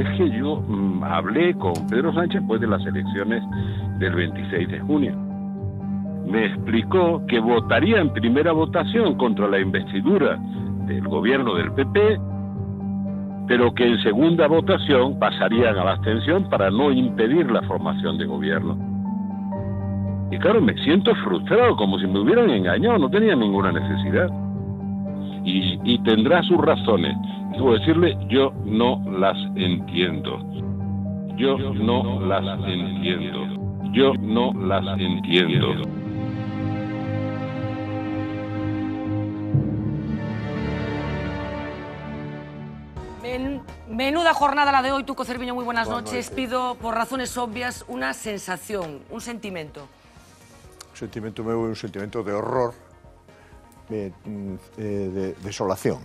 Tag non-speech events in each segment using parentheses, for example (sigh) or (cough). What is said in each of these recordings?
es que yo mm, hablé con Pedro Sánchez después de las elecciones del 26 de junio. Me explicó que votaría en primera votación contra la investidura del gobierno del PP, pero que en segunda votación pasarían a la abstención para no impedir la formación de gobierno. Y claro, me siento frustrado, como si me hubieran engañado, no tenía ninguna necesidad y, tendrá sus razones. Debo decirle, yo no las entiendo. Yo no las entiendo. Yo no las entiendo. Menuda jornada la de hoy, Tuco Cerviño, muy buenas, noches. Pido, por razones obvias, una sensación, un sentimiento. sentimiento nuevo, un sentimiento de horror eh, mm, eh, de desolación.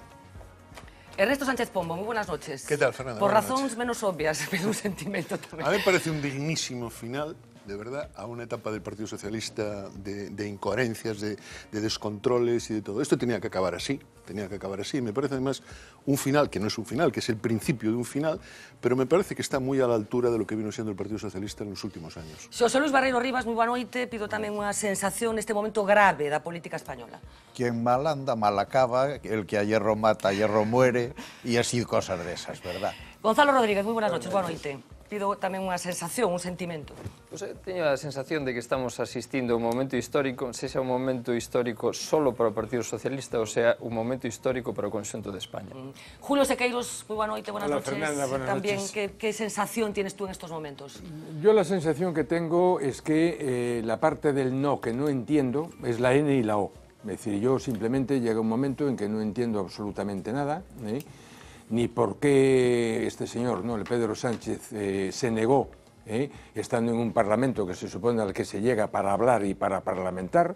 Ernesto Sánchez Pombo, muy buenas noches. ¿Qué tal, Fernando? Por razones menos obvias, (laughs) pero un sentimiento también. A mí me parece un dignísimo final de verdad, a una etapa del Partido Socialista de, incoherencias, de, descontroles y de todo. Esto tenía que acabar así, tenía que acabar así. Me parece además un final, que no es un final, que es el principio de un final, pero me parece que está muy a la altura de lo que vino siendo el Partido Socialista en los últimos años. José Luis Barreiro Rivas, muy buena noite. Pido también una sensación este momento grave de la política española. Quien mal anda, mal acaba. El que a hierro mata, a hierro muere. Y así cosas de esas, ¿verdad? Gonzalo Rodríguez, muy buenas noches, Buenas noite pido también una sensación, un sentimiento. Pues he tenido la sensación de que estamos asistiendo a un momento histórico, sea un momento histórico solo para el Partido Socialista o sea un momento histórico para el conjunto de España. Mm. Julio Sequeiros, muy buenas noches. También, ¿qué, ¿qué sensación tienes tú en estos momentos? Yo la sensación que tengo es que eh, la parte del no que no entiendo es la N y la O. Es decir, yo simplemente llega un momento en que no entiendo absolutamente nada, ¿eh? ni por qué este señor, ¿no? el Pedro Sánchez, eh, se negó, ¿eh? estando en un parlamento que se supone al que se llega para hablar y para parlamentar,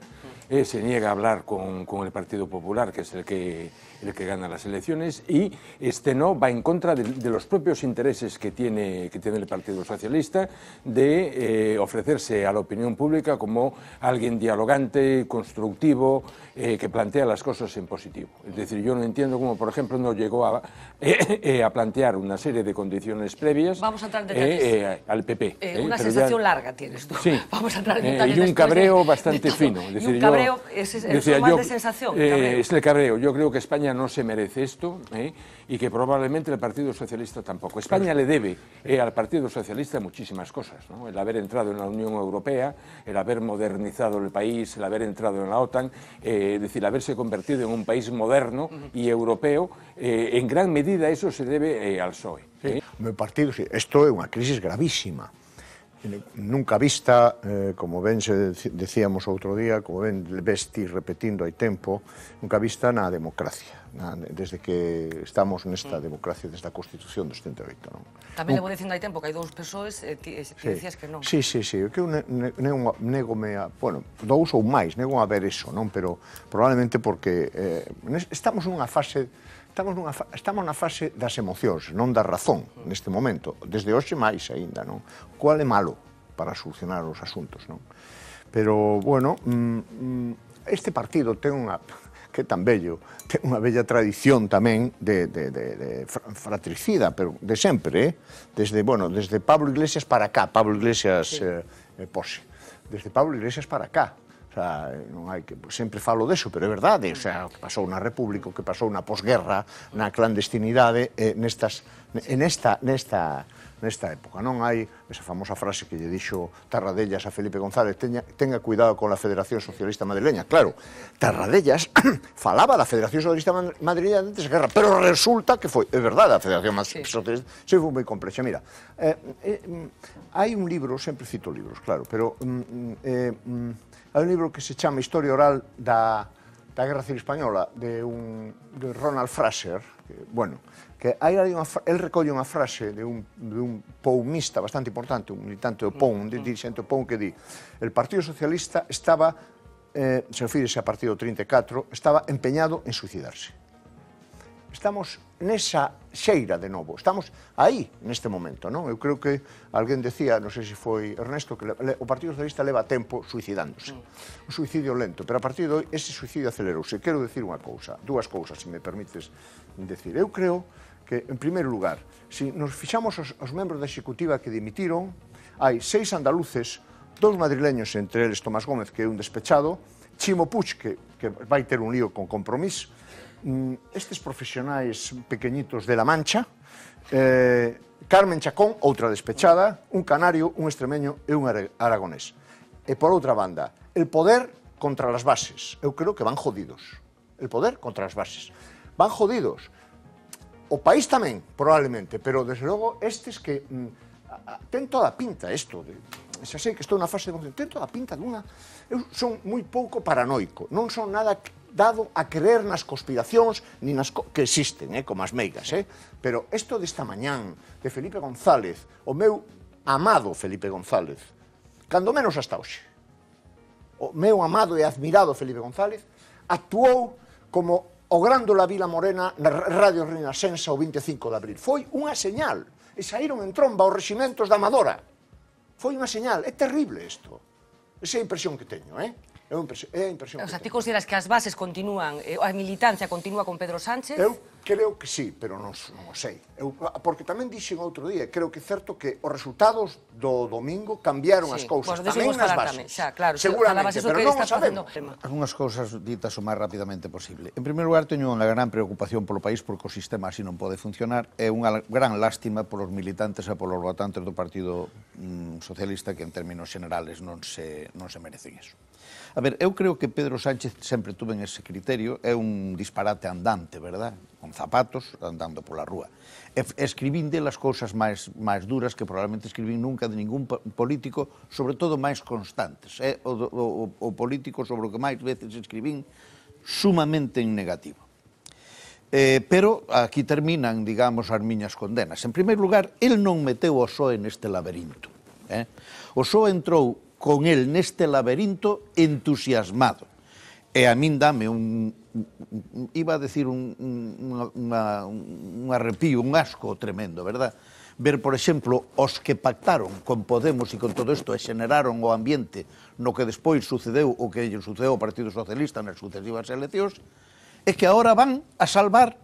eh, se niega a hablar con el Partido Popular, que es el que el que gana las elecciones y este no va en contra de, los propios intereses que tiene, que tiene el Partido Socialista de eh, ofrecerse a la opinión pública como alguien dialogante, constructivo, eh, que plantea las cosas en positivo. Es decir, yo no entiendo cómo, por ejemplo, no llegó a, (coughs) eh, a plantear una serie de condiciones previas Vamos a entrar al PP. una sensación larga tienes tú. Sí. (laughs) y un cabreo bastante fino. Es un cabreo, es, de sensación. es el cabreo. Yo creo que España no se merece esto ¿eh? y que probablemente el Partido Socialista tampoco. España le debe eh, al Partido Socialista muchísimas cosas, el haber entrado en la Unión Europea, el haber modernizado el país, el haber entrado en la OTAN, eh, es decir, haberse convertido en un país moderno y europeo, en gran medida eso se debe al PSOE. Mi partido, esto es una crisis gravísima. nunca vista, eh, como ben se decíamos outro día, como ben vesti repetindo hai tempo, nunca vista na democracia, na, desde que estamos nesta mm. democracia, desde a Constitución do 78. Non? Tamén levo dicindo hai tempo que hai dous persoas e eh, ti, ti eh, sí. que non. Sí, sí, sí, que eu ne, ne, me a, bueno, dous ou máis, nego a ver eso, non? pero probablemente porque eh, estamos nunha fase estamos, nunha, estamos na fase das emocións, non da razón neste momento. Desde hoxe máis aínda, non? Cual é malo para solucionar os asuntos, non? Pero, bueno, mm, mm, este partido ten unha que tan bello, ten unha bella tradición tamén de, de, de, de fratricida, pero de sempre, eh? desde, bueno, desde Pablo Iglesias para cá, Pablo Iglesias sí. eh, eh, Pose, desde Pablo Iglesias para cá, sea, non hai que sempre falo deso, pero é verdade, o sea, o que pasou na República, o que pasou na posguerra, na clandestinidade, eh, nestas en esta nesta nesta época. Non hai esa famosa frase que lle dixo Tarradellas a Felipe González, teña, tenga cuidado con la Federación Socialista Madrileña. Claro, Tarradellas (clears throat) falaba da Federación Socialista Madrileña antes da guerra, pero resulta que foi, é verdade, a Federación sí. Socialista, se foi moi complexa. Mira, eh, eh, hai un libro, sempre cito libros, claro, pero... Mm, mm, eh, mm, hai un libro que se chama Historia Oral da, da Guerra Civil Española, de, un, de Ronald Fraser, que, bueno, que hai unha, el recolle unha frase de un, de un poumista bastante importante, un militante do POUM, un mm, mm. dirigente do POUM, que di el Partido Socialista estaba, eh, se refírese a partido 34, estaba empeñado en suicidarse estamos nesa xeira de novo, estamos aí neste momento, non? Eu creo que alguén decía, non sei se foi Ernesto, que o Partido Socialista leva tempo suicidándose. Mm. Un suicidio lento, pero a partir de hoy ese suicidio acelerouse. Quero decir unha cousa, dúas cousas, se me permites decir. Eu creo que, en primeiro lugar, se nos fixamos os, os membros da Executiva que dimitiron, hai seis andaluces, dous madrileños, entre eles Tomás Gómez, que é un despechado, Chimo Puch, que, que vai ter un lío con compromiso, mm, estes profesionais pequeñitos de La Mancha, eh, Carmen Chacón, outra despechada, un canario, un extremeño e un aragonés. E por outra banda, el poder contra las bases. Eu creo que van jodidos. El poder contra as bases. Van jodidos. O país tamén, probablemente, pero desde logo estes que mm, ten toda pinta isto de xa sei que estou na fase de evolución, ten toda a pinta dunha... Eu son moi pouco paranoico, non son nada dado a creer nas conspiracións ni nas co que existen, eh, como as meigas, eh? pero isto desta mañán de Felipe González, o meu amado Felipe González, cando menos hasta hoxe, o meu amado e admirado Felipe González, actuou como o grando la Vila Morena na Radio Renascença o 25 de abril. Foi unha señal e saíron en tromba os reximentos da Amadora Foi unha señal, é terrible isto. Esa é a impresión que teño, eh? É, impresión, é impresión o sea, ti consideras que as bases continúan, eh, a militancia continúa con Pedro Sánchez? Eu creo que sí, pero non, non o sei. Eu, ah, porque tamén dixen outro día, creo que é certo que os resultados do domingo cambiaron sí. as cousas, tamén nas bases. Tamén. Xa, claro, Seguramente, pero non o sabemos. Algúnas cousas ditas o máis rapidamente posible. En primeiro lugar, teño unha gran preocupación polo país porque o sistema así non pode funcionar. É unha gran lástima polos militantes e polos votantes do Partido mm, Socialista que en términos generales non se, non se merecen iso. A ver, eu creo que Pedro Sánchez sempre tuve en ese criterio, é un disparate andante, verdad? Con zapatos andando pola rúa. E de las cousas máis, máis duras que probablemente escribín nunca de ningún político, sobre todo máis constantes. É eh? o, o, o político sobre o que máis veces escribín sumamente en negativo. Eh, pero aquí terminan, digamos, as miñas condenas. En primeiro lugar, el non meteu o xoe neste laberinto. Eh? O xoe entrou con el neste laberinto entusiasmado. E a min dame un, iba a decir un, un, unha, un arrepío, un asco tremendo, verdad? Ver, por exemplo, os que pactaron con Podemos e con todo isto e xeneraron o ambiente no que despois sucedeu o que lle sucedeu ao Partido Socialista nas sucesivas eleccións, é que agora van a salvar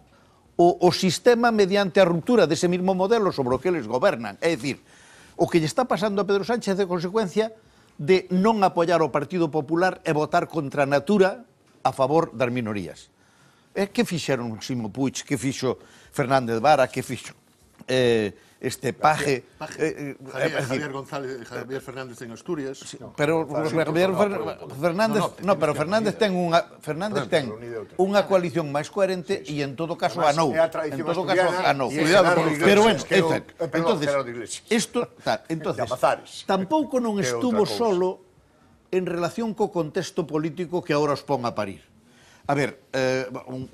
o, o sistema mediante a ruptura dese mesmo modelo sobre o que eles gobernan. É dicir, o que lle está pasando a Pedro Sánchez de consecuencia é de non apoiar o Partido Popular e votar contra a natura a favor das minorías. Eh, que fixeron Simo Puig, que fixo Fernández Vara, que fixo... Eh, este paje. paje. Eh, eh, Javier, eh, Javier, González, Javier Fernández en Asturias. Sí, no, pero González, Javier no, Fernández, no, no, pero Fernández ten unha Fernández ten unha coalición máis coherente sí, sí. e en todo caso a nou. En todo caso no. Cuidado Pero bueno, efect, entonces isto tal, entonces tampouco non estuvo solo en relación co contexto político que agora os pon a parir. A ver, eh,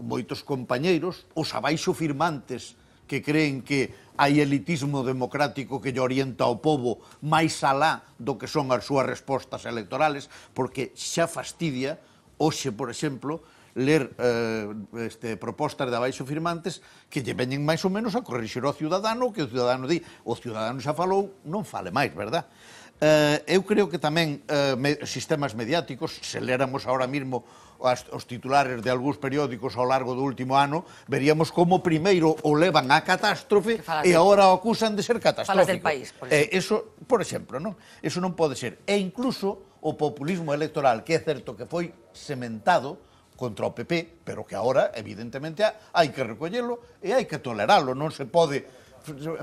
moitos compañeiros, os abaixo firmantes que creen que hai elitismo democrático que lle orienta ao povo máis alá do que son as súas respostas electorales, porque xa fastidia, hoxe, por exemplo, ler eh, este, propostas de abaixo firmantes que lle veñen máis ou menos a corregir ao ciudadano que o ciudadano di, o ciudadano xa falou, non fale máis, verdad? Eh, eu creo que tamén eh, me, sistemas mediáticos, se leramos ahora mismo as, os titulares de algúns periódicos ao largo do último ano, veríamos como primeiro o levan á catástrofe e agora o acusan de ser catastrófico. Falas del país, por exemplo. Eh, eso, por exemplo, non? Eso non pode ser. E incluso o populismo electoral, que é certo que foi sementado contra o PP, pero que agora, evidentemente, hai que recollelo e hai que toleralo. Non se pode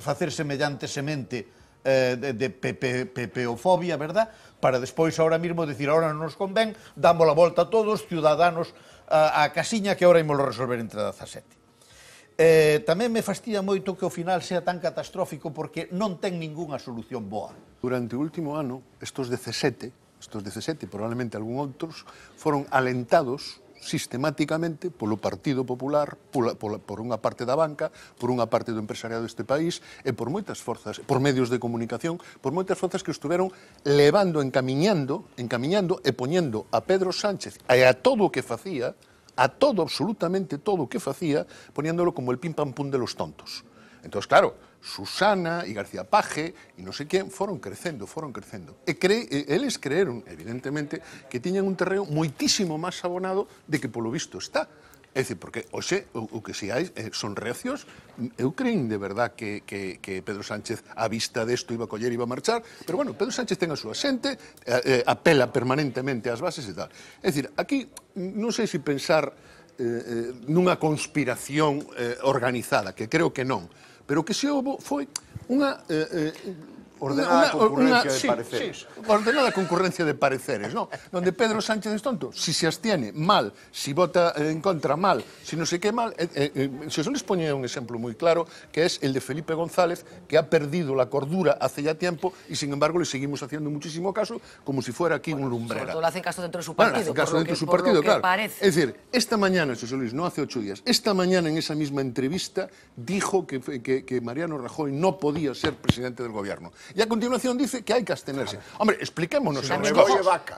facer semellante semente eh, de, de pepe, pepeofobia, verdad? Para despois, ahora mismo, decir, ahora non nos convén, damos a volta a todos, ciudadanos, a, a casiña que ahora imos resolver entre 17. Eh, tamén me fastidia moito que o final sea tan catastrófico porque non ten ningunha solución boa. Durante o último ano, estos 17, estos 17, probablemente algún outros, foron alentados sistemáticamente polo Partido Popular, pola, pola, por unha parte da banca, por unha parte do empresariado deste país e por moitas forzas, por medios de comunicación, por moitas forzas que estuveron levando, encamiñando, encamiñando e poñendo a Pedro Sánchez e a todo o que facía, a todo, absolutamente todo o que facía, poniéndolo como el pim pam pum de los tontos. Entón, claro, Susana e García Paje e non sei quen, foron crecendo, foron crecendo. E eh, cre, e, eles eh, creeron, evidentemente, que tiñan un terreo moitísimo máis abonado de que polo visto está. É dicir, porque hoxe o, o que si hai eh, son reacios, eu creín de verdad que, que, que Pedro Sánchez a vista desto iba a coller, iba a marchar, pero bueno, Pedro Sánchez ten a súa xente, eh, apela permanentemente ás bases e tal. É dicir, aquí non sei se pensar eh, nunha conspiración eh, organizada, que creo que non, Pero o que se houve foi unha... Eh, eh, Ordenada concurrencia de pareceres. ordenada concurrencia de pareceres, ¿no? Donde Pedro Sánchez es tonto. Si se abstiene, mal. Si vota en contra, mal. Si no sé qué, mal. Eh, os eh, eh, ponía un ejemplo muy claro, que es el de Felipe González, que ha perdido la cordura hace ya tiempo y, sin embargo, le seguimos haciendo muchísimo caso, como si fuera aquí un lumbrera. Sobre hacen caso dentro de su partido. Es decir, esta mañana, José Luis, no hace ocho días, esta mañana en esa misma entrevista dijo que Mariano Rajoy no podía ser presidente del gobierno y a continuación dice que hay que abstenerse. Hombre, expliquémonos. También dijo,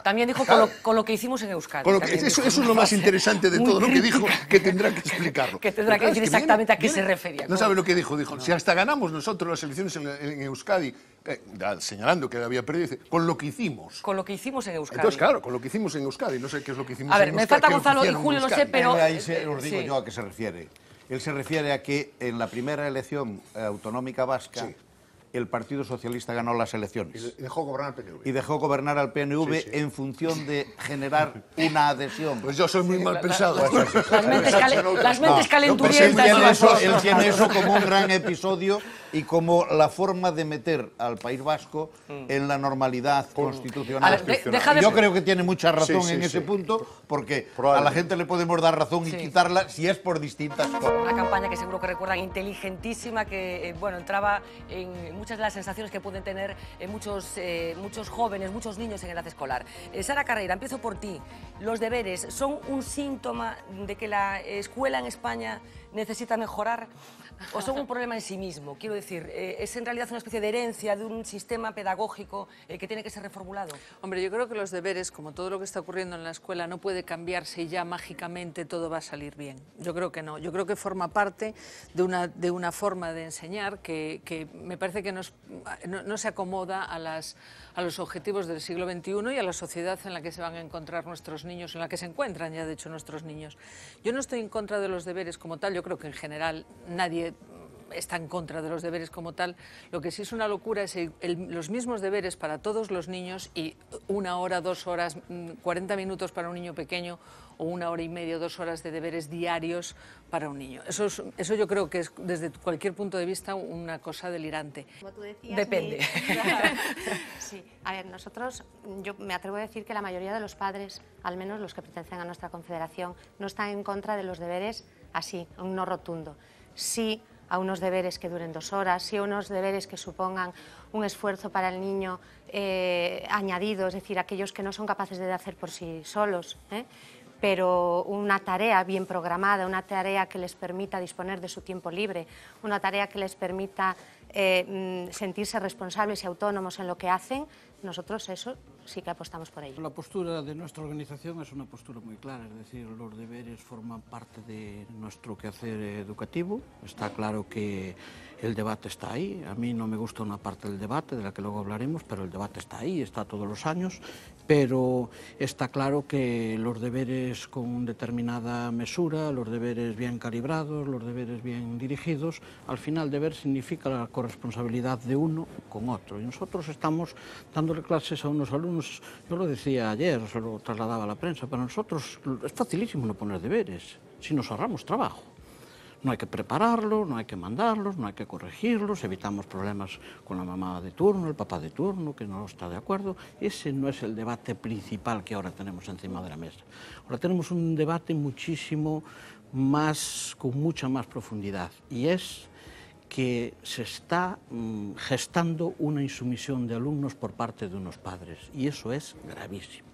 también dijo con lo, que hicimos en Euskadi. eso, es lo más interesante de todo, lo que dijo, que tendrá que explicarlo. (laughs) que tendrá que decir exactamente a qué se refería. No, sabe lo que dijo, dijo, si hasta ganamos nosotros las elecciones en, Euskadi, eh, señalando que había perdido, dice, con lo que hicimos. Con lo que hicimos en Euskadi. Entonces, claro, con lo que hicimos en Euskadi, no sé qué es lo que hicimos en Euskadi. A ver, me falta Gonzalo y Julio, lo sé, pero... Ahí se, os digo yo a qué se refiere. Él se refiere a que en la primera elección eh, autonómica vasca el Partido Socialista ganó las elecciones. Y dejó gobernar al PNV. Y dejó gobernar al PNV en función de generar una adhesión. Pues yo soy muy mal pensado. las mentes, calenturientas. él tiene eso como un gran episodio y como la forma de meter al País Vasco mm. en la normalidad constitucional. Yo creo que tiene mucha razón en ese punto, porque a la gente le podemos dar razón y quitarla si es por distintas cosas. Una campaña que seguro que recuerdan, inteligentísima, que eh, bueno entraba en muchas de las sensaciones que pueden tener eh, muchos, eh, muchos jóvenes, muchos niños en edad escolar. Eh, Sara Carreira, empiezo por ti. ¿Los deberes son un síntoma de que la escuela en España necesita mejorar o son un problema en sí mismo? Quiero decir, eh, ¿es en realidad una especie de herencia de un sistema pedagógico eh, que tiene que ser reformulado? Hombre, yo creo que los deberes, como todo lo que está ocurriendo en la escuela, no puede cambiarse y ya mágicamente todo va a salir bien. Yo creo que no. Yo creo que forma parte de una, de una forma de enseñar que, me parece que no se acomoda a las a los objetivos del siglo XXI y a la sociedad en la que se van a encontrar nuestros niños, en la que se encuentran ya de hecho nuestros niños. Yo no estoy en contra de los deberes como tal, yo creo que en general nadie está en contra de los deberes como tal. Lo que sí es una locura es los mismos deberes para todos los niños y una hora, dos horas, 40 mm, minutos para un niño pequeño o una hora y media, dos horas de deberes diarios para un niño. Eso, eso yo creo que es desde cualquier punto de vista una cosa delirante. Depende. (laughs) sí. A ver, nosotros, yo me atrevo a decir que la mayoría de los padres, al menos los que pertenecen a nuestra confederación, no están en contra de los deberes así, no rotundo. Sí a unos deberes que duren dos horas, y a unos deberes que supongan un esfuerzo para el niño eh, añadido, es decir, aquellos que no son capaces de hacer por sí solos. ¿eh? pero una tarea bien programada, una tarea que les permita disponer de su tiempo libre, una tarea que les permita eh, mm, sentirse responsables y autónomos en lo que hacen, nosotros eso sí que apostamos por ello. La postura de nuestra organización es una postura muy clara, es decir, los deberes forman parte de nuestro quehacer educativo. Está claro que el debate está ahí. A mí no me gusta una parte del debate, de la que luego hablaremos, pero el debate está ahí, está todos los años pero está claro que los deberes con determinada mesura, los deberes bien calibrados, los deberes bien dirigidos, al final deber significa la corresponsabilidad de uno con otro. Y nosotros estamos dándole clases a unos alumnos, yo lo decía ayer, se lo trasladaba a la prensa, para nosotros es facilísimo no poner deberes, si nos ahorramos trabajo. No hay que prepararlo, no hay que mandarlos, no hay que corregirlos, evitamos problemas con la mamá de turno, el papá de turno, que no está de acuerdo. Ese no es el debate principal que ahora tenemos encima de la mesa. Ahora tenemos un debate muchísimo más, con mucha más profundidad, y es que se está mm, gestando una insumisión de alumnos por parte de unos padres, y eso es gravísimo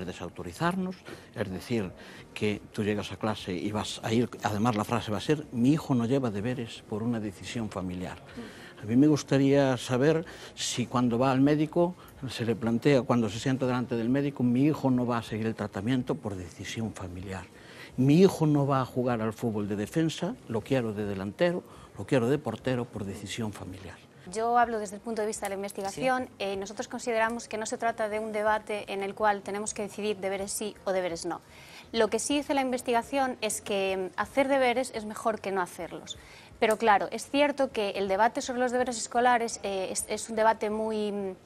es desautorizarnos, es decir, que tú llegas a clase y vas a ir, además la frase va a ser, mi hijo no lleva deberes por una decisión familiar. A mí me gustaría saber si cuando va al médico se le plantea, cuando se sienta delante del médico, mi hijo no va a seguir el tratamiento por decisión familiar. Mi hijo no va a jugar al fútbol de defensa, lo quiero de delantero, lo quiero de portero por decisión familiar. Yo hablo desde el punto de vista de la investigación. Eh, nosotros consideramos que no se trata de un debate en el cual tenemos que decidir deberes sí o deberes no. Lo que sí dice la investigación es que mm, hacer deberes es mejor que no hacerlos. Pero claro, es cierto que el debate sobre los deberes escolares eh, es, un debate muy mm,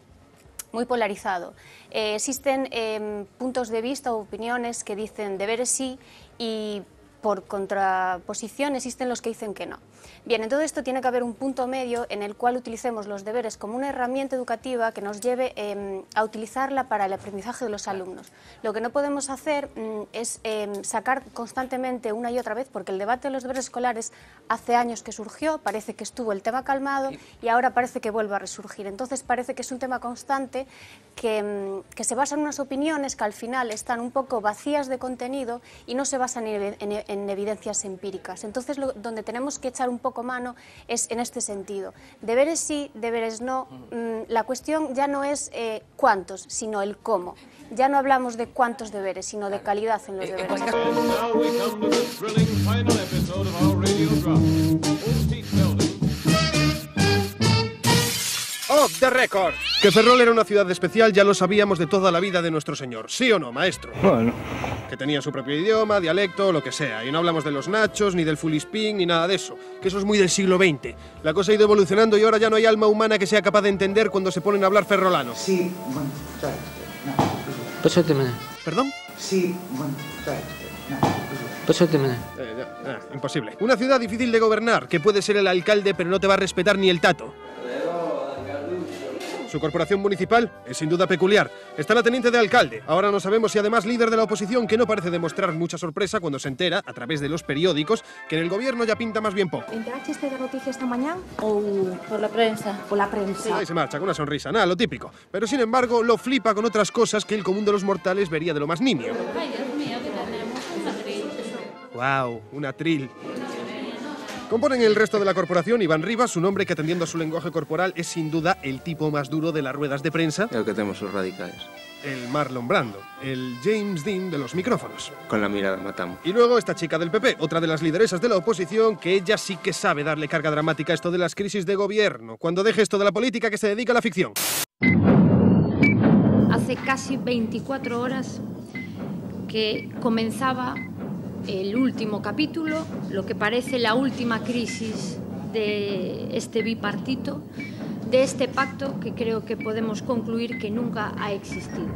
muy polarizado. Eh, existen em, puntos de vista o opiniones que dicen deberes sí y por contraposición existen los que dicen que no. Bien, en todo esto tiene que haber un punto medio en el cual utilicemos los deberes como una herramienta educativa que nos lleve em, a utilizarla para el aprendizaje de los alumnos. Lo que no podemos hacer mm, es em, sacar constantemente una y otra vez, porque el debate de los deberes escolares hace años que surgió, parece que estuvo el tema calmado y ahora parece que vuelve a resurgir. Entonces parece que es un tema constante em, que, se basa en unas opiniones que al final están un poco vacías de contenido y no se basan en en evidencias empíricas. Entonces, lo, donde tenemos que echar un poco mano es en este sentido. Deberes sí, deberes no. Mm, la cuestión ya no es eh, cuántos, sino el cómo. Ya no hablamos de cuántos deberes, sino de calidad en los eh, eh, deberes. Off the record. Que Ferrol era una ciudad especial ya lo sabíamos de toda la vida de nuestro señor, ¿sí o no, maestro? Bueno. Que tenía su propio idioma, dialecto, lo que sea. Y no hablamos de los nachos, ni del fulispín, ni nada de eso. Que eso es muy del siglo XX. La cosa ha ido evolucionando y ahora ya no hay alma humana que sea capaz de entender cuando se ponen a hablar ferrolano. Sí, bueno, pues ¿Perdón? Sí, imposible. Una ciudad difícil de gobernar, que puede ser el alcalde, pero no te va a respetar ni el tato. Su corporación municipal es sin duda peculiar. Está la teniente de alcalde. Ahora no sabemos si además líder de la oposición, que no parece demostrar mucha sorpresa cuando se entera, a través de los periódicos, que en el gobierno ya pinta más bien poco. ¿Enteraste de la noticia esta mañana? O por la prensa. Por la prensa. ahí se marcha con una sonrisa, nada, lo típico. Pero sin embargo, lo flipa con otras cosas que el común de los mortales vería de lo más nimio. Ay, Dios mío, que tenemos un atril. Wow, un atril. Componen el resto de la corporación Iván Rivas, un hombre que atendiendo a su lenguaje corporal es sin duda el tipo más duro de las ruedas de prensa. El que tenemos sus radicales. El Marlon Brando, el James Dean de los micrófonos. Con la mirada matamos. Y luego esta chica del PP, otra de las lideresas de la oposición, que ella sí que sabe darle carga dramática a esto de las crisis de gobierno, cuando deje esto de la política que se dedica a la ficción. Hace casi 24 horas que comenzaba el último capítulo, lo que parece la última crisis de este bipartito, de este pacto que creo que podemos concluir que nunca ha existido.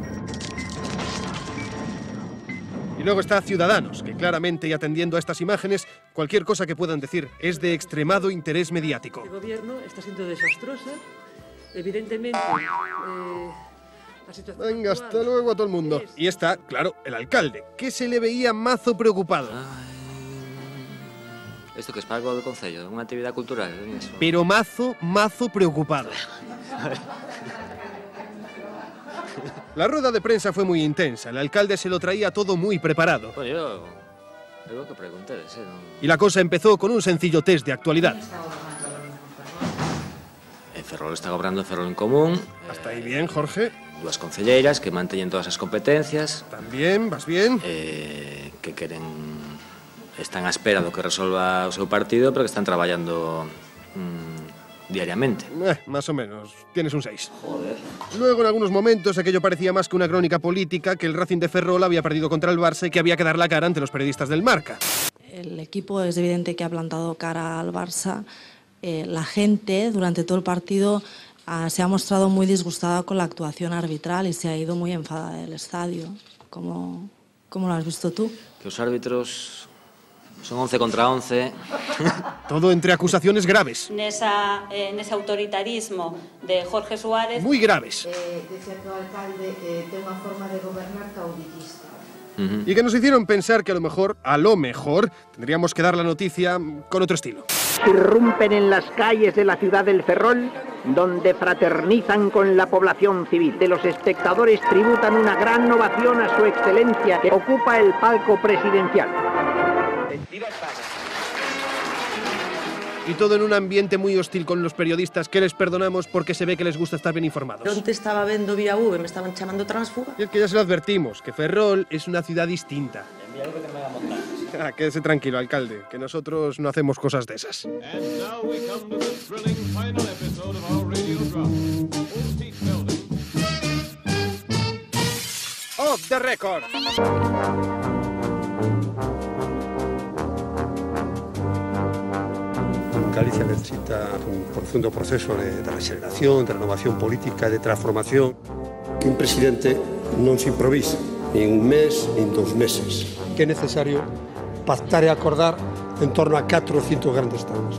Y luego está Ciudadanos, que claramente y atendiendo a estas imágenes, cualquier cosa que puedan decir es de extremado interés mediático. El gobierno está siendo desastrosa. Evidentemente, eh, Venga, hasta luego a todo el mundo. Y está, claro, el alcalde, que se le veía mazo preocupado. Esto que es para algo del Concello, una actividad cultural. Pero mazo, mazo preocupado. La rueda de prensa fue muy intensa. El alcalde se lo traía todo muy preparado. Y la cosa empezó con un sencillo test de actualidad. El eh, Ferrol está cobrando Ferrol en común. Hasta ahí bien, Jorge. ...las concelleiras que mantienen todas las competencias. También, vas bien. Eh, que quieren... están a espera do que resuelva su partido, pero que están trabajando... Mm, diariamente. Eh, más o menos. Tienes un 6. Joder. Luego, en algunos momentos, aquello parecía más que una crónica política, que el Racing de Ferrol había perdido contra el Barça y que había que dar la cara ante los periodistas del Marca. El equipo es evidente que ha plantado cara al Barça. Eh, la gente, durante todo el partido, ah, se ha mostrado muy disgustada con la actuación arbitral y se ha ido muy enfadada del estadio. ¿Cómo, cómo lo has visto tú? Que los árbitros son 11 contra 11. (laughs) Todo entre acusaciones graves. Nesa, en ese autoritarismo de Jorge Suárez. Muy graves. Eh, de cierto alcalde eh, ten unha forma de gobernar caudillista. y que nos hicieron pensar que a lo mejor, a lo mejor, tendríamos que dar la noticia con otro estilo. Irrumpen en las calles de la ciudad del Ferrol donde fraternizan con la población civil. De los espectadores tributan una gran ovación a su excelencia que ocupa el palco presidencial. Y todo en un ambiente muy hostil con los periodistas que les perdonamos porque se ve que les gusta estar bien informados. ¿Dónde estaba viendo vía V, me estaban llamando transfuga. Y es que ya se lo advertimos, que Ferrol es una ciudad distinta. que (laughs) ah, quédese tranquilo, alcalde, que nosotros no hacemos cosas de esas. Off the record. Galicia necesita un profundo proceso de, de regeneración, de renovación política, de transformación. Que un presidente non se improvise, ni un mes, ni dos meses. Que é necesario pactar e acordar en torno a 400 grandes temas.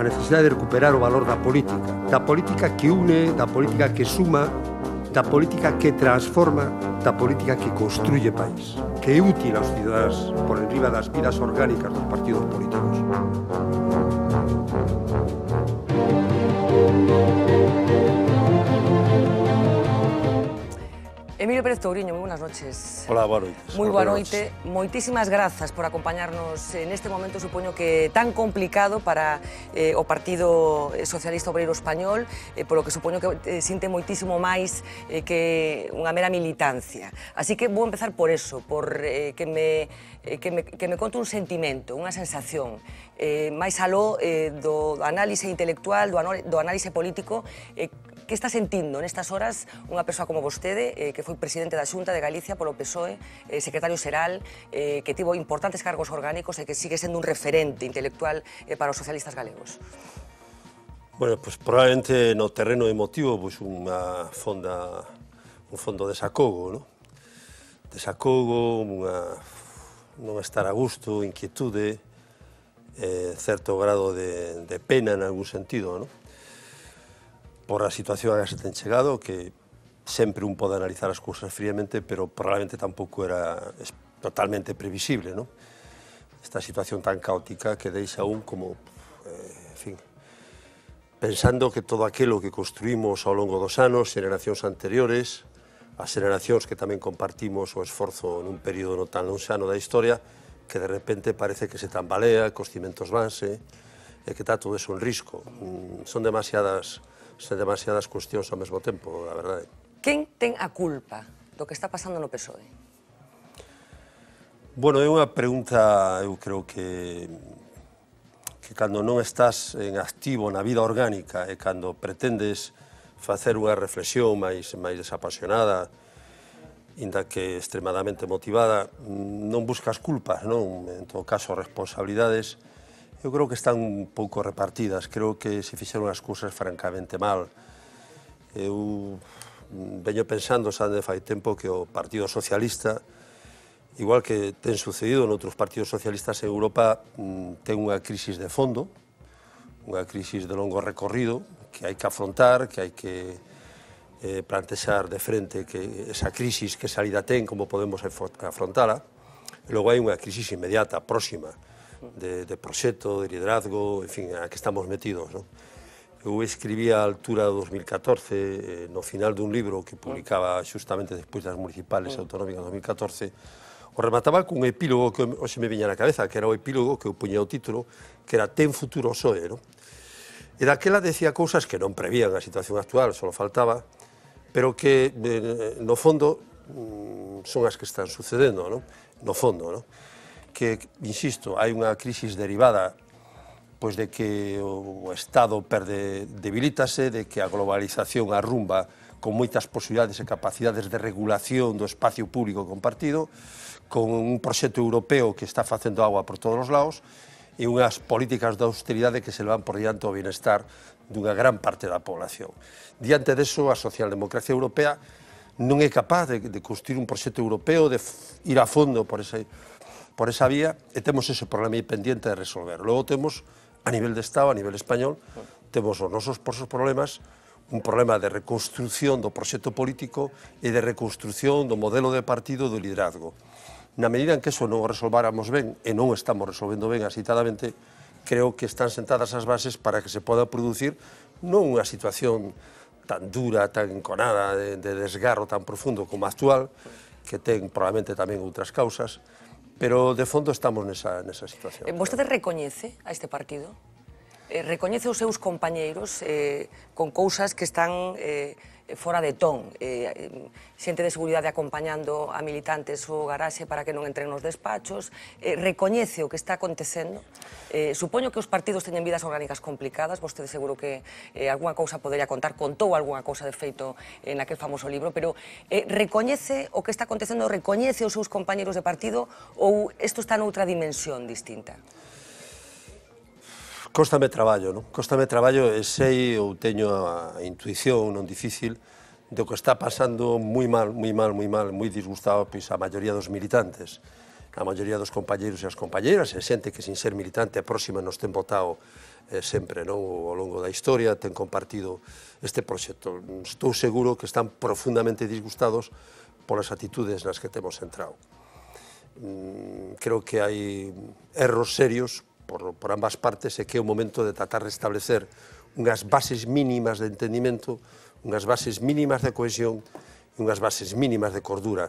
A necesidade de recuperar o valor da política, da política que une, da política que suma, da política que transforma, da política que construye país, que é útil aos cidadás por enriba das vidas orgánicas dos partidos políticos. Emilio Pérez Touriño, moi buenas noches. Hola, boa noite. Moi boa noite. Moitísimas grazas por acompañarnos en este momento, supoño que tan complicado para eh, o Partido Socialista Obreiro Español, eh, polo que supoño que eh, sinte moitísimo máis eh, que unha mera militancia. Así que vou empezar por eso, por eh, que, me, eh, que, me, que me conte un sentimento, unha sensación, eh, máis aló eh, do análise intelectual, do, do análise político, eh, que está sentindo nestas horas unha persoa como vostede eh, que foi presidente da Xunta de Galicia polo PSOE, eh, secretario xeral, eh, que tivo importantes cargos orgánicos e que sigue sendo un referente intelectual eh, para os socialistas galegos? Bueno, pues probablemente no terreno emotivo pues unha fonda un fondo de sacogo, ¿no? De sacogo, unha non estar a gusto, inquietude, eh, certo grado de, de pena en algún sentido, ¿no? por a situación a que se ten chegado, que sempre un pode analizar as cousas fríamente, pero probablemente tampouco era totalmente previsible, non? Esta situación tan caótica que deixa un como, eh, en fin, pensando que todo aquilo que construímos ao longo dos anos, generacións anteriores, as generacións que tamén compartimos o esforzo nun período non tan lonxano da historia, que de repente parece que se tambalea, que os cimentos vanse, e que está todo eso en risco. Mm, son demasiadas se demasiadas cuestións ao mesmo tempo, a verdade. Quen ten a culpa do que está pasando no PSOE? Bueno, é unha pregunta, eu creo que que cando non estás en activo na vida orgánica e cando pretendes facer unha reflexión máis máis desapasionada, inda que extremadamente motivada, non buscas culpas, non? En todo caso, responsabilidades, Eu creo que están un pouco repartidas. Creo que se fixeron as cousas francamente mal. Eu veño pensando xa de fai tempo que o Partido Socialista, igual que ten sucedido en outros partidos socialistas en Europa, mm, ten unha crisis de fondo, unha crisis de longo recorrido que hai que afrontar, que hai que eh, plantexar de frente que esa crisis que salida ten, como podemos afrontala. E logo hai unha crisis inmediata, próxima, de, de proxecto, de liderazgo, en fin, a que estamos metidos, non? Eu escribía a altura de 2014, eh, no final dun libro que ah. publicaba xustamente despois das municipales ah. autonómicas de 2014, o remataba cun epílogo que hoxe me viña na cabeza, que era o epílogo que eu puñe o título, que era Ten futuro soe, non? E daquela decía cousas que non prevían a situación actual, só faltaba, pero que, eh, no fondo, mm, son as que están sucedendo, non? No fondo, non? que, insisto, hai unha crisis derivada pois de que o Estado perde, debilítase, de que a globalización arrumba con moitas posibilidades e capacidades de regulación do espacio público compartido, con un proxecto europeo que está facendo agua por todos os lados e unhas políticas de austeridade que se levan por diante ao bienestar dunha gran parte da población. Diante deso, a socialdemocracia europea non é capaz de, de construir un proxecto europeo, de ir a fondo por ese por esa vía e temos ese problema aí pendiente de resolver. Logo temos, a nivel de Estado, a nivel español, temos os nosos prosos problemas un problema de reconstrucción do proxecto político e de reconstrucción do modelo de partido do liderazgo. Na medida en que eso non o resolváramos ben, e non estamos resolvendo ben asitadamente, creo que están sentadas as bases para que se poda producir non unha situación tan dura, tan enconada, de, de desgarro tan profundo como a actual, que ten probablemente tamén outras causas, Pero de fondo estamos nesa, nesa situación. Eh, vostede recoñece a este partido? Eh, recoñece os seus compañeiros eh, con cousas que están... Eh, fora de ton, eh, xente de seguridade acompañando a militantes o garaxe para que non entren nos despachos, eh, recoñece o que está acontecendo. Eh, supoño que os partidos teñen vidas orgánicas complicadas, vostede seguro que eh, algunha cousa podería contar, contou alguna cousa de feito en aquel famoso libro, pero eh, recoñece o que está acontecendo, recoñece os seus compañeros de partido ou isto está noutra dimensión distinta? Costame traballo, non? Costame traballo e eh, sei ou teño a intuición non difícil do que está pasando moi mal, moi mal, moi mal, moi disgustado pois a maioría dos militantes, a maioría dos compañeiros e as compañeiras, e xente que sin ser militante a próxima nos ten votado eh, sempre non? ao longo da historia, ten compartido este proxecto. Estou seguro que están profundamente disgustados polas actitudes nas que temos entrado mm, creo que hai erros serios por, por ambas partes é que é o momento de tratar de establecer unhas bases mínimas de entendimento, unhas bases mínimas de cohesión e unhas bases mínimas de cordura.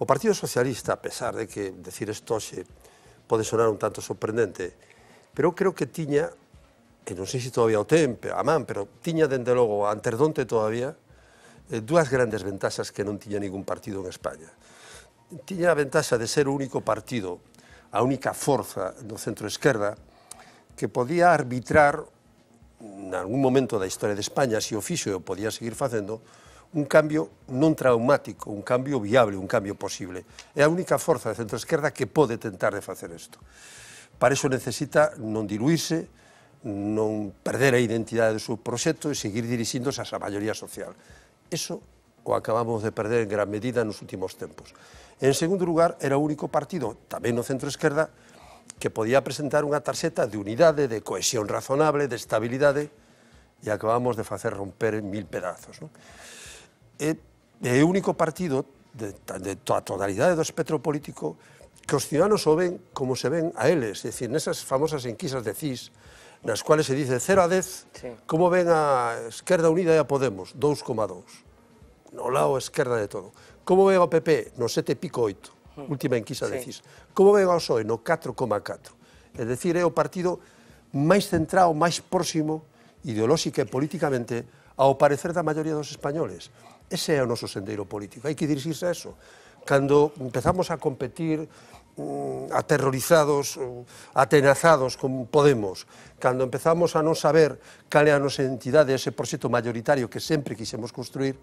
O Partido Socialista, a pesar de que decir isto xe pode sonar un tanto sorprendente, pero creo que tiña, e non sei se todavía o ten, a man, pero tiña dende logo a anterdonte todavía, eh, dúas grandes ventaxas que non tiña ningún partido en España. Tiña a ventaxa de ser o único partido a única forza do centro-esquerda que podía arbitrar en algún momento da historia de España, se o fixo e o podía seguir facendo, un cambio non traumático, un cambio viable, un cambio posible. É a única forza de centro-esquerda que pode tentar de facer isto. Para iso necesita non diluirse, non perder a identidade do seu proxecto e seguir dirixíndose a maioría social. Eso o acabamos de perder en gran medida nos últimos tempos. En segundo lugar, era o único partido, tamén no centro esquerda, que podía presentar unha tarxeta de unidade, de cohesión razonable, de estabilidade, e acabamos de facer romper en mil pedazos. Non? E, é o único partido de, de toda a totalidade do espectro político que os ciudadanos o ven como se ven a eles, é dicir, nesas famosas enquisas de CIS, nas cuales se dice 0 a 10, sí. como ven a Esquerda Unida e a Podemos, 2,2 no lado esquerda de todo. Como vega o PP no 7,8, última enquisa sí. de CIS. Como vega o PSOE no 4,4. É dicir, é o partido máis centrado, máis próximo, ideolóxica e políticamente, ao parecer da maioría dos españoles. Ese é o noso sendeiro político, hai que dirixirse a eso. Cando empezamos a competir mm, aterrorizados, mm, atenazados con Podemos, cando empezamos a non saber cal é a nosa entidade, ese proxecto mayoritario que sempre quixemos construir,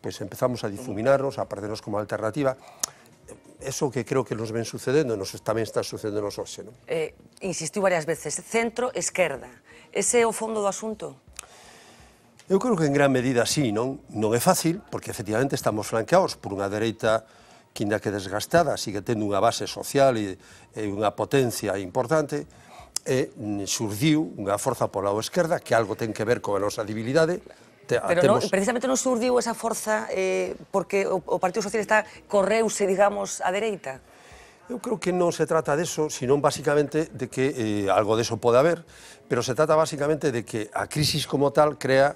pues empezamos a difuminarnos, a aparecernos como alternativa. Eso que creo que nos ven sucediendo, nos, tamén está sucedendo nos hoxe. Non? Eh, insistiu varias veces, centro-esquerda. Ese é o fondo do asunto? Eu creo que en gran medida sí, non? Non é fácil, porque efectivamente estamos flanqueados por unha dereita que ainda que desgastada, sigue tendo unha base social e, e unha potencia importante, e surdiu unha forza pola esquerda que algo ten que ver con a nosa debilidade, claro Te, Pero temos... non, precisamente non surdiu esa forza eh, porque o, o Partido Socialista correuse, digamos, a dereita? Eu creo que non se trata deso, senón basicamente de que eh, algo deso pode haber, pero se trata basicamente de que a crisis como tal crea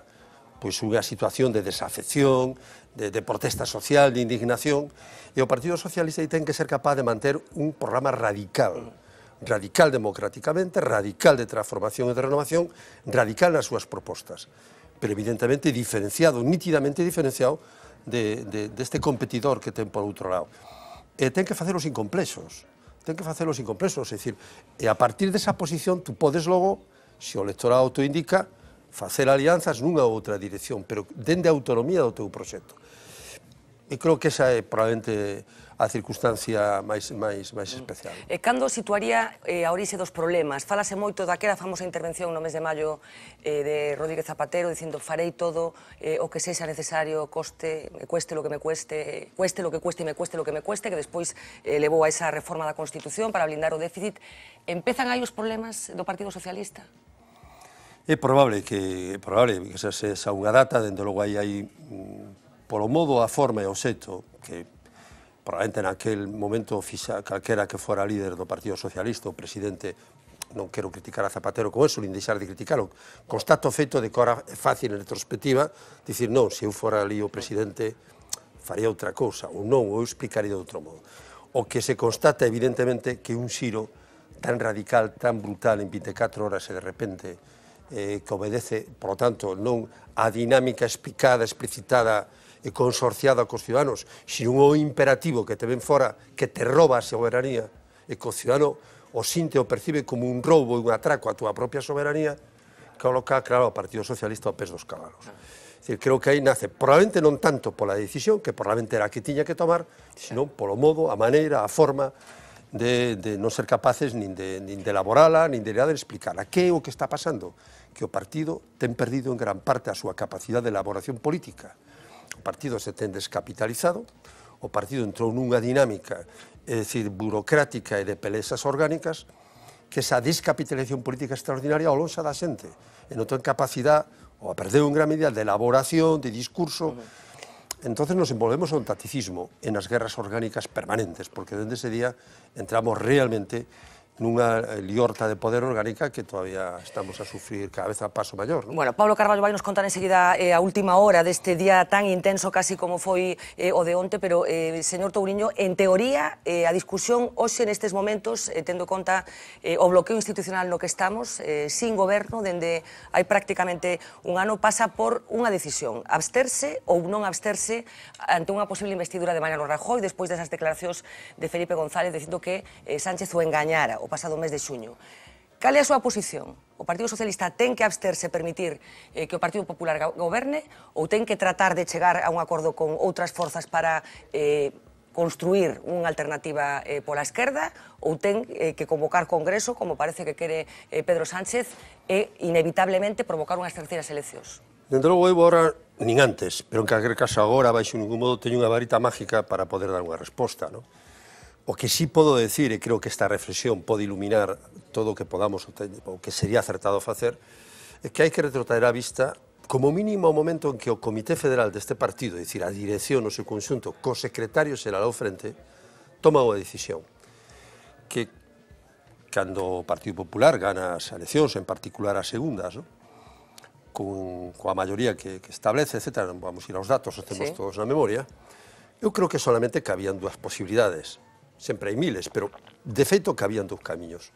pois unha situación de desafección, de, de protesta social, de indignación, e o Partido Socialista ten que ser capaz de manter un programa radical, radical democráticamente, radical de transformación e de renovación, radical nas súas propostas pero evidentemente diferenciado, nitidamente diferenciado de, de, deste competidor que ten por outro lado. E ten que facelos incomplexos, ten que facelos incomplexos, é dicir, e a partir desa posición tú podes logo, se o electorado te indica, facer alianzas nunha ou outra dirección, pero dende a autonomía do teu proxecto. E creo que esa é probablemente a circunstancia máis máis máis especial. E eh, cando situaría eh, a orixe dos problemas? Falase moito daquela famosa intervención no mes de maio eh, de Rodríguez Zapatero dicindo farei todo eh, o que sexa necesario, coste, me cueste lo que me cueste, cueste lo que cueste e me cueste lo que me cueste, que despois eh, levou a esa reforma da Constitución para blindar o déficit. Empezan aí os problemas do Partido Socialista? É probable que é probable que se xa unha data, dende logo aí hai mm, polo modo, a forma e o xeto que probablemente aquel momento fixa calquera que fora líder do Partido Socialista, o presidente non quero criticar a Zapatero con eso, nin deixar de criticalo. Constato feito de que ora é fácil en retrospectiva dicir non, se eu fora ali o presidente faría outra cousa, ou non, ou eu explicaría de outro modo. O que se constata evidentemente que un xiro tan radical, tan brutal en 24 horas e de repente eh, que obedece, por lo tanto, non a dinámica explicada, explicitada, e consorciada cos ciudadanos, sino un imperativo que te ven fora, que te roba a soberanía, e co ciudadano o sinte o percibe como un roubo e un atraco a túa propia soberanía, coloca, claro, o Partido Socialista ao pés dos cabalos. Ah. creo que aí nace, probablemente non tanto pola decisión, que probablemente era a que tiña que tomar, senón polo modo, a maneira, a forma de, de non ser capaces nin de, nin de elaborala, nin de, de explicarla. Que é o que está pasando? Que o partido ten perdido en gran parte a súa capacidade de elaboración política partido se ten descapitalizado, o partido entrou nunha dinámica, é dicir, burocrática e de pelesas orgánicas, que esa descapitalización política extraordinaria o lonxa da xente, e non ten capacidade, ou a perdeu en gran medida, de elaboración, de discurso, Entonces nos envolvemos en taticismo, en as guerras orgánicas permanentes, porque dende ese día entramos realmente nunha liorta de poder orgánica que todavía estamos a sufrir cada vez a paso maior. Bueno, Pablo Carvalho vai nos contar enseguida eh, a última hora deste día tan intenso casi como foi eh, o de onte, pero, eh, señor Touriño, en teoría, eh, a discusión hoxe nestes momentos, eh, tendo conta eh, o bloqueo institucional no que estamos, eh, sin goberno, dende hai prácticamente un ano, pasa por unha decisión, absterse ou non absterse ante unha posible investidura de Mariano Rajoy, despois desas declaracións de Felipe González dicindo que eh, Sánchez o engañara o pasado mes de xuño. Cal é a súa posición? O Partido Socialista ten que absterse permitir eh, que o Partido Popular goberne ou ten que tratar de chegar a un acordo con outras forzas para eh, construir unha alternativa eh, pola esquerda ou ten eh, que convocar Congreso, como parece que quere eh, Pedro Sánchez, e inevitablemente provocar unhas terceiras eleccións. Dentro logo eu agora nin antes, pero en cada caso agora baixo ningún modo teño unha varita mágica para poder dar unha resposta, non? O que sí podo decir, e creo que esta reflexión pode iluminar todo o que podamos, o que sería acertado facer, é que hai que retrotraer a vista como mínimo ao momento en que o Comité Federal deste partido, é dicir, a dirección no seu conxunto, co secretario xeral ao frente, toma unha decisión que cando o Partido Popular gana as eleccións, en particular as segundas, con, coa maioría que, que establece, etc., vamos ir aos datos, os temos sí. todos na memoria, eu creo que solamente cabían dúas posibilidades sempre hai miles, pero de feito que habían dous camiños.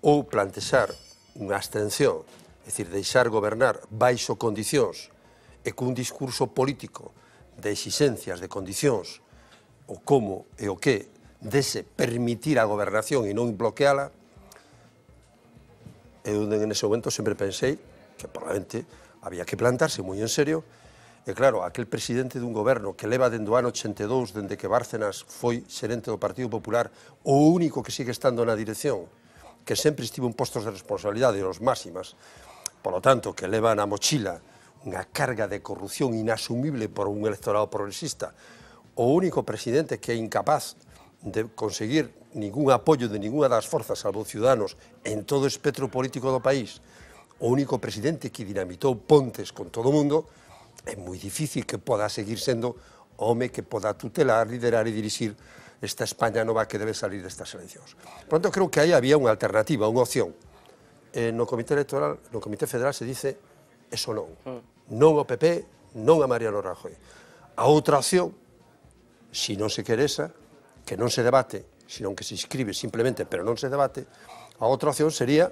Ou plantexar unha abstención, é dicir, deixar gobernar baixo condicións e cun discurso político de exigencias, de condicións, o como e o que dese permitir a gobernación e non bloqueala, onde en ese momento sempre pensei que probablemente había que plantarse moi en serio E claro, aquel presidente dun goberno que leva dende o ano 82, dende que Bárcenas foi xerente do Partido Popular, o único que sigue estando na dirección, que sempre estivo en postos de responsabilidade, os máximas, polo tanto, que leva na mochila unha carga de corrupción inasumible por un electorado progresista, o único presidente que é incapaz de conseguir ningún apoio de ninguna das forzas, salvo ciudadanos, en todo o espectro político do país, o único presidente que dinamitou pontes con todo o mundo, é moi difícil que poda seguir sendo home que poda tutelar, liderar e dirixir esta España nova que debe salir destas eleccións. Pronto, creo que aí había unha alternativa, unha opción. Eh, no Comité Electoral, no Comité Federal se dice eso non. Mm. Non o PP, non a Mariano Rajoy. A outra opción, se non se quere esa, que non se debate, senón que se inscribe simplemente, pero non se debate, a outra opción sería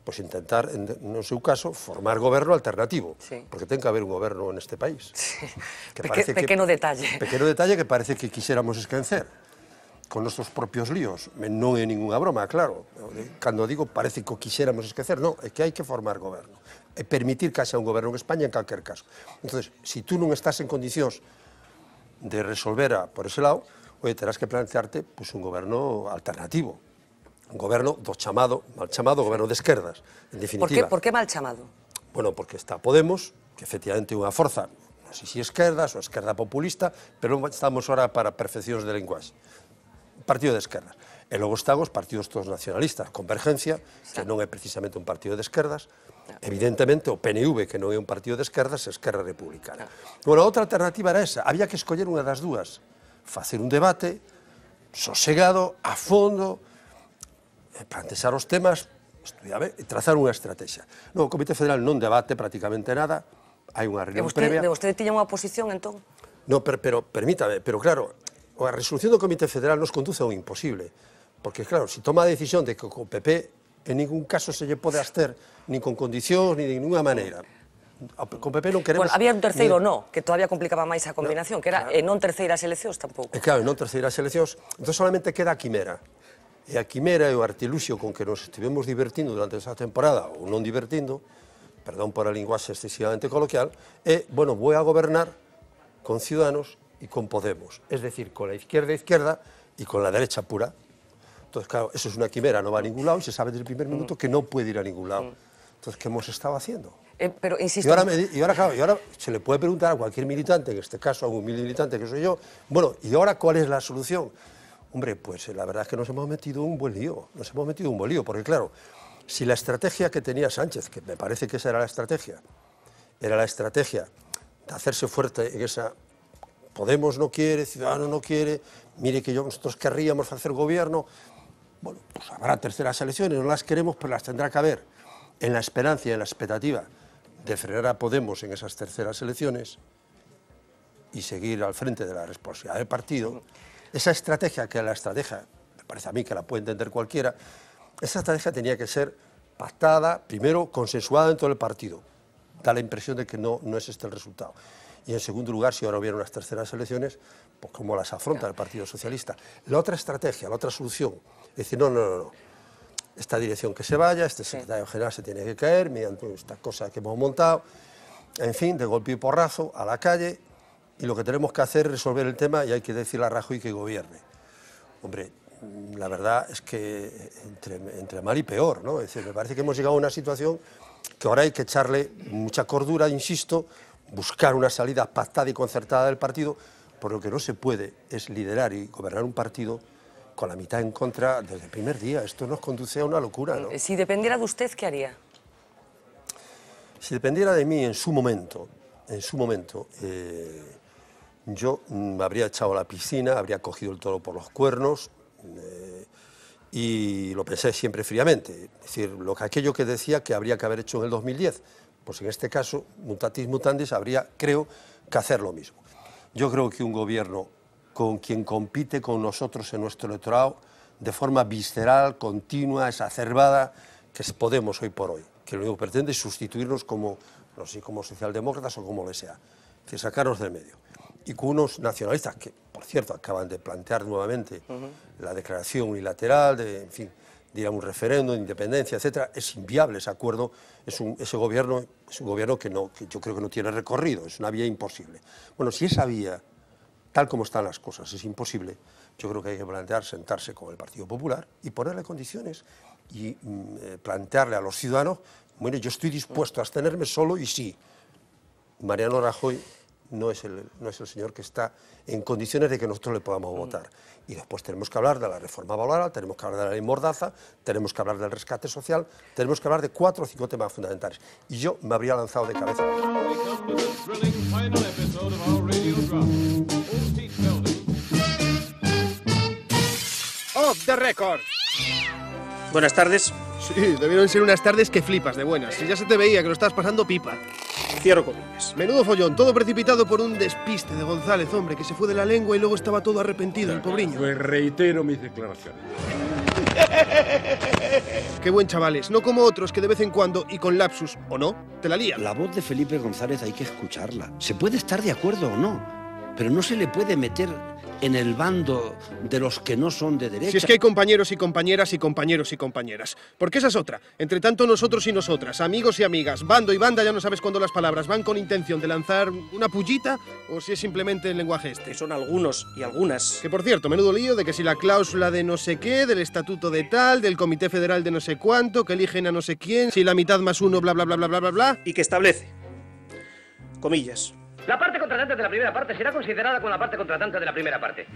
pois intentar, no seu caso, formar goberno alternativo, sí. porque ten que haber un goberno neste país. (laughs) Sí. Que Peque, que, pequeno detalle. Pequeno detalle que parece que quixéramos esquecer con nosos propios líos. Non é ninguna broma, claro. Cando digo parece que o quixéramos esquecer, non, é que hai que formar goberno. E permitir que haxa un goberno en España en calquer caso. Entón, se tú non estás en condicións de resolver a, por ese lado, oye, terás que plantearte pues, un goberno alternativo un goberno do chamado, mal chamado, goberno de esquerdas, en definitiva. Por que, por que mal chamado? Bueno, porque está Podemos, que efectivamente é unha forza, non sei se si esquerdas ou esquerda populista, pero estamos ora para perfeccións de linguaxe. Partido de esquerdas. E logo están os partidos todos nacionalistas, Convergencia, que non é precisamente un partido de esquerdas, evidentemente o PNV, que non é un partido de esquerdas, é Esquerra Republicana. Bueno, outra alternativa era esa, había que escoller unha das dúas, facer un debate sosegado, a fondo, Eh, plantexar os temas, estudiar e trazar unha estrategia. No, o Comité Federal non debate prácticamente nada, hai unha reunión e vostede, previa. E vostede tiña unha posición, entón? No, pero, pero permítame, pero claro, a resolución do Comité Federal nos conduce a un imposible, porque claro, se si toma a decisión de que o PP en ningún caso se lle pode aster, nin con condicións, nin de ninguna maneira. Con PP non queremos... Bueno, había un terceiro ni... no, que todavía complicaba máis a combinación, no, que era claro. non terceiras eleccións tampouco. E claro, non terceiras eleccións, entón solamente queda a quimera. ...y e a quimera e o artiluxio con que nos estuvimos divertindo durante esa temporada, ...o no divertindo, perdón por el lenguaje excesivamente coloquial, é, bueno, voy a gobernar con Ciudadanos y con Podemos, es decir, con la izquierda izquierda y con la derecha pura. Entonces, claro, eso es una quimera, no va a ningún lado y se sabe desde el primer minuto que no puede ir a ningún lado. Entonces, ¿qué hemos estado haciendo? Eh, pero insisto... Y ahora, ahora, claro, se le puede preguntar a cualquier militante, en este caso a un militante que soy yo, bueno, ¿y ahora cuál es la solución? Hombre, pues eh, la verdad es que nos hemos metido un buen lío, nos hemos metido un buen lío, porque claro, si la estrategia que tenía Sánchez, que me parece que esa era la estrategia, era la estrategia de hacerse fuerte en esa Podemos no quiere, ciudadano no quiere, mire que yo, nosotros querríamos hacer gobierno, bueno, pues habrá terceras elecciones, no las queremos, pero las tendrá que haber, en la esperanza y en la expectativa de frenar a Podemos en esas terceras elecciones y seguir al frente de la responsabilidad del partido. Esa estrategia, que la estrategia, me parece a mí que la puede entender cualquiera, esa estrategia tenía que ser pactada, primero consensuada dentro del partido. Da la impresión de que no, no es este el resultado. Y en segundo lugar, si ahora hubiera unas terceras elecciones, pues cómo las afronta el Partido Socialista. La otra estrategia, la otra solución, es decir, no, no, no, no. esta dirección que se vaya, este secretario general se tiene que caer mediante esta cosa que hemos montado, en fin, de golpe y porrazo, a la calle, y lo que tenemos que hacer es resolver el tema y hay que decirle a Rajoy que gobierne. Hombre, la verdad es que entre, mal y peor, ¿no? Es decir, me parece que hemos llegado a una situación que ahora hay que echarle mucha cordura, insisto, buscar una salida pactada y concertada del partido, por lo que no se puede es liderar y gobernar un partido con la mitad en contra desde el primer día. Esto nos conduce a una locura, ¿no? Si dependiera de usted, ¿qué haría? Si dependiera de mí en su momento, en su momento... Eh, yo me mm, habría echado a la piscina, habría cogido el toro por los cuernos eh, y lo pensé siempre fríamente. Es decir, lo que aquello que decía que habría que haber hecho en el 2010, pues en este caso, mutatis mutandis, habría, creo, que hacer lo mismo. Yo creo que un gobierno con quien compite con nosotros en nuestro electorado de forma visceral, continua, exacerbada, que es Podemos hoy por hoy, que lo único que pretende es sustituirnos como, no sé, como socialdemócratas o como lo sea, que sacarnos del medio y con unos nacionalistas que, por cierto, acaban de plantear nuevamente la declaración unilateral, de, fin, un referéndum de independencia, etcétera, es inviable ese acuerdo, es un, ese gobierno, es un gobierno que, no, yo creo que no tiene recorrido, es una vía imposible. Bueno, si esa vía, tal como están las cosas, es imposible, yo creo que hay que plantear sentarse con el Partido Popular y ponerle condiciones y mm, eh, plantearle a los ciudadanos, bueno, yo estoy dispuesto a abstenerme solo y sí, Mariano Rajoy no es, el, no es el señor que está en condiciones de que nosotros le podamos mm. votar. Y después tenemos que hablar de la reforma laboral, tenemos que hablar de la ley Mordaza, tenemos que hablar del rescate social, tenemos que hablar de cuatro o cinco temas fundamentales. Y yo me habría lanzado de cabeza. the record. Buenas tardes. Sí, debieron ser unas tardes que flipas de buenas. Ya se te veía que lo estás pasando pipa. Cierro comillas. Menudo follón, todo precipitado por un despiste de González, hombre, que se fue de la lengua y luego estaba todo arrepentido, el pobriño. Pues reitero mis declaraciones. (laughs) Qué buen chavales, no como otros que de vez en cuando y con lapsus o no, te la lían. La voz de Felipe González hay que escucharla. Se puede estar de acuerdo o no, pero no se le puede meter en el bando de los que no son de derecha. Si es que hay compañeros y compañeras y compañeros y compañeras. Porque esa es otra. Entre tanto, nosotros y nosotras, amigos y amigas, bando y banda, ya no sabes cuándo las palabras van con intención de lanzar una pullita o si es simplemente el lenguaje este. Que son algunos y algunas. Que por cierto, menudo lío de que si la cláusula de no sé qué, del estatuto de tal, del comité federal de no sé cuánto, que eligen a no sé quién, si la mitad más uno, bla, bla, bla, bla, bla, bla, bla. Y que establece. Comillas. La parte contratante de la primera parte será considerada como la parte contratante de la primera parte.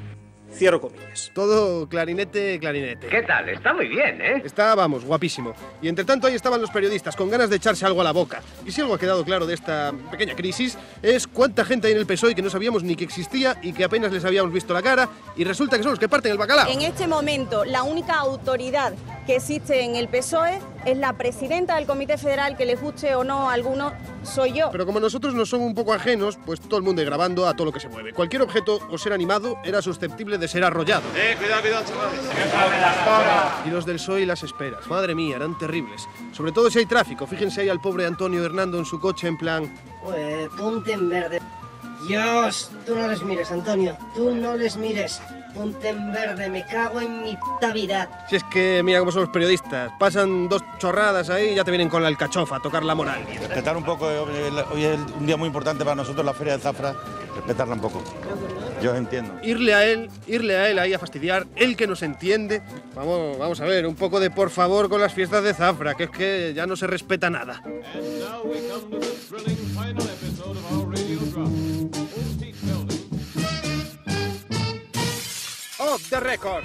Cierro comillas. Todo clarinete, clarinete. ¿Qué tal? Está muy bien, ¿eh? Está, vamos, guapísimo. Y entre tanto ahí estaban los periodistas, con ganas de echarse algo a la boca. Y si algo ha quedado claro de esta pequeña crisis, es cuánta gente hay en el PSOE que no sabíamos ni que existía y que apenas les habíamos visto la cara, y resulta que son los que parten el bacalao. En este momento, la única autoridad que existe en el PSOE es la presidenta del Comité Federal, que les guste o no a alguno, soy yo. Pero como nosotros no somos un poco ajenos, pues todo el mundo grabando a todo lo que se mueve. Cualquier objeto o ser animado era susceptible de ser arrollado. Eh, cuidado, cuidado, chavales. Y los del sol y las esperas. Madre mía, eran terribles. Sobre todo si hay tráfico. Fíjense ahí al pobre Antonio Hernando en su coche en plan... Pues ponte en verde. Dios, tú no les mires, Antonio. Tú no les mires. Punten en verde, me cago en mi puta Si es que mira cómo son los periodistas. Pasan dos chorradas ahí y ya te vienen con la alcachofa a tocar la moral. Respetar un poco, eh, hoy es un día muy importante para nosotros, la Feria de Zafra, respetarla un poco. Yo entiendo. Irle a él, irle a él ahí a fastidiar, él que nos entiende. Vamos, vamos a ver, un poco de por favor con las fiestas de Zafra, que es que ya no se respeta nada. off the record.